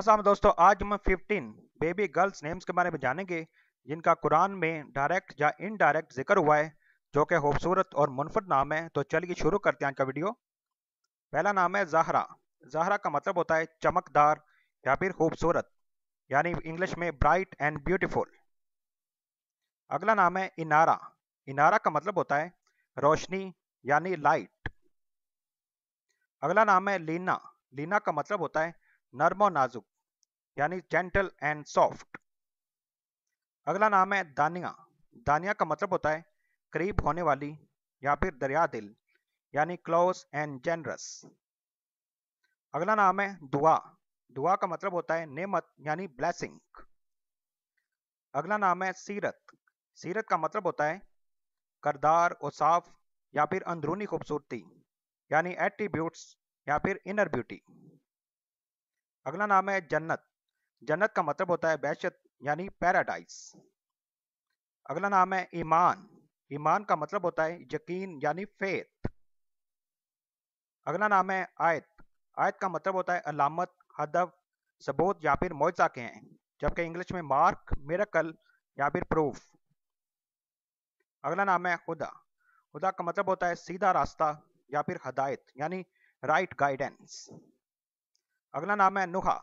असलम दोस्तों आज हम 15 बेबी गर्ल्स नेम्स के बारे में जानेंगे जिनका कुरान में डायरेक्ट या इनडायरेक्ट जिक्र हुआ है जो कि खूबसूरत और मुनफरद नाम है तो चलिए शुरू करते हैं आज का वीडियो पहला नाम है जहरा जहरा का मतलब होता है चमकदार या फिर खूबसूरत यानी इंग्लिश में ब्राइट एंड ब्यूटिफुल अगला नाम है इनारा इनारा का मतलब होता है रोशनी यानी लाइट अगला नाम है लीना लीना का मतलब होता है और नाजुक यानी जेंटल एंड सॉफ्ट अगला नाम है दानिया दानिया का मतलब होता है करीब होने वाली या फिर दरिया दिल यानी क्लोज एंड जेनरस अगला नाम है दुआ दुआ का मतलब होता है नेमत यानी ब्लेसिंग अगला नाम है सीरत सीरत का मतलब होता है करदार और साफ या फिर अंदरूनी खूबसूरती यानी एट्रीब्यूट्स या फिर इनर ब्यूटी अगला नाम है जन्नत जन्नत का मतलब होता है बैशत यानी पैराडाइज अगला नाम है ईमान ईमान का मतलब होता है यकीन यानी फेथ अगला नाम है आयत आयत का मतलब होता है अलामत हदब सबूत या फिर मोजा के हैं जबकि इंग्लिश में मार्क मेरकल या फिर प्रूफ अगला नाम है खुदा खुदा का मतलब होता है सीधा रास्ता या फिर हदायत यानी राइट गाइडेंस अगला नाम है नुहा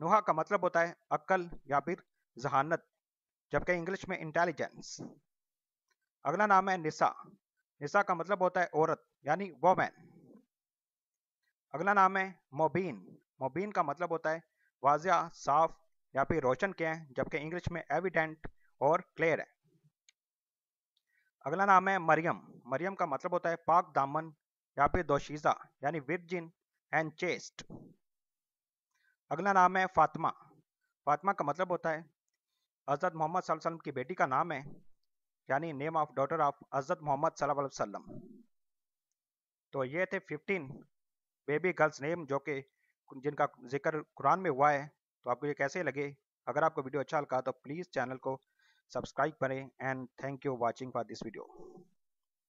नुहा का मतलब होता है अक्ल या फिर जहानत जबकि इंग्लिश में इंटेलिजेंस अगला नाम है निशा निशा का मतलब होता है औरत यानी वोमैन अगला नाम है मोबीन मोबीन का मतलब होता है वाजिया साफ या फिर रोशन के हैं जबकि इंग्लिश में एविडेंट और क्लियर है अगला नाम है मरियम मरियम का मतलब होता है पाक दामन या फिर दोशीजा यानी विरजिन एंड चेस्ट अगला नाम है फातिमा फातिमा का मतलब होता है हज़रत मोहम्मद वसल्लम की बेटी का नाम है यानी नेम ऑफ डॉटर ऑफ हज़रत मोहम्मद वसल्लम तो ये थे 15 बेबी गर्ल्स नेम जो कि जिनका जिक्र कुरान में हुआ है तो आपको ये कैसे लगे अगर आपको वीडियो अच्छा लगा तो प्लीज़ चैनल को सब्सक्राइब करें and thank you watching for this video